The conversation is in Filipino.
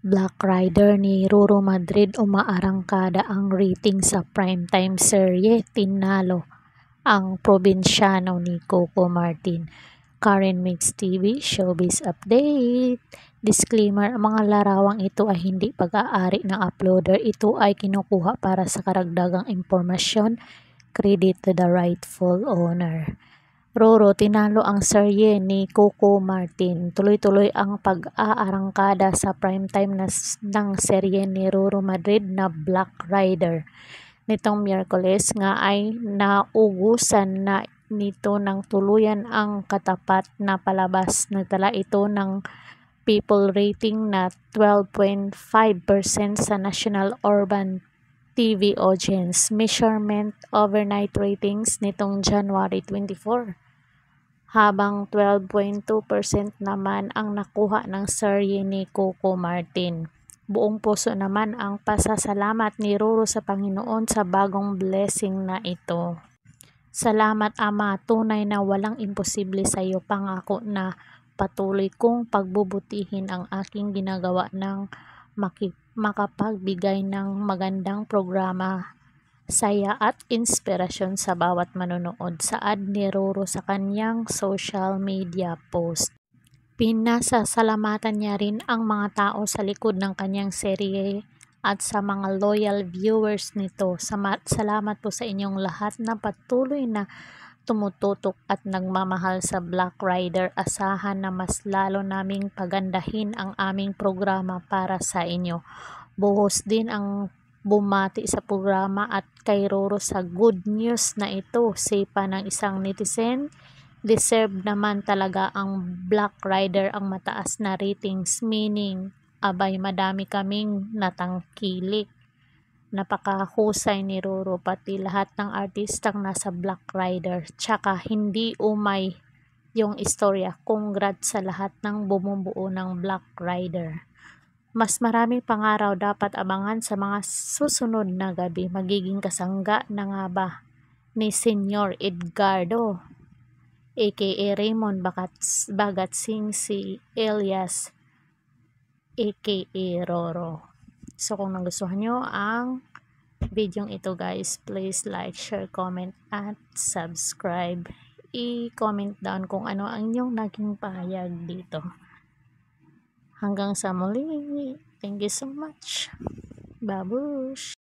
Black Rider ni Roro Madrid umaarangkada ang rating sa primetime serye Tinalo ang probinsyano ni Coco Martin. Karen Mix TV Showbiz Update Disclaimer, ang mga larawang ito ay hindi pag-aari ng uploader. Ito ay kinukuha para sa karagdagang impormasyon. Credit to the rightful owner. Roro tinalo ang serye ni Coco Martin. Tuloy-tuloy ang pag-aarangkada sa primetime na, ng serye ni Roro Madrid na Black Rider. Nitong Miyerkules nga ay naugusan na nito ng tuluyan ang katapat na palabas. Nagtala ito ng people rating na 12.5% sa National Urban TV audience measurement overnight ratings nitong January 24. Habang 12.2% naman ang nakuha ng survey ni Coco Martin. Buong puso naman ang pasasalamat ni Ruru sa Panginoon sa bagong blessing na ito. Salamat Ama, tunay na walang imposible sa iyo pangako na patuloy kong pagbubutihin ang aking ginagawa ng makikita makapagbigay ng magandang programa, saya at inspirasyon sa bawat manonood sa ad ni Roro sa kanyang social media post. Pinasasalamatan niya rin ang mga tao sa likod ng kanyang serye at sa mga loyal viewers nito. Salamat po sa inyong lahat na patuloy na tumututok at nagmamahal sa Black Rider, asahan na mas lalo naming pagandahin ang aming programa para sa inyo. Buhos din ang bumati sa programa at kay Roro sa good news na ito, sipa ng isang netizen. Deserve naman talaga ang Black Rider ang mataas na ratings, meaning abay madami kaming natangkilik napakahusay ni Roro pati lahat ng artistang nasa Black Rider tsaka hindi umay yung istorya congrats sa lahat ng bumubuo ng Black Rider mas marami pangaraw dapat abangan sa mga susunod na gabi magiging kasangga na nga ba ni Senyor Edgardo aka Raymond Bagats, Bagatsing si Elias aka Roro So, kung nagustuhan nyo ang video ito guys, please like, share, comment, at subscribe. I-comment down kung ano ang inyong naging pahayag dito. Hanggang sa muli. Thank you so much. Babush!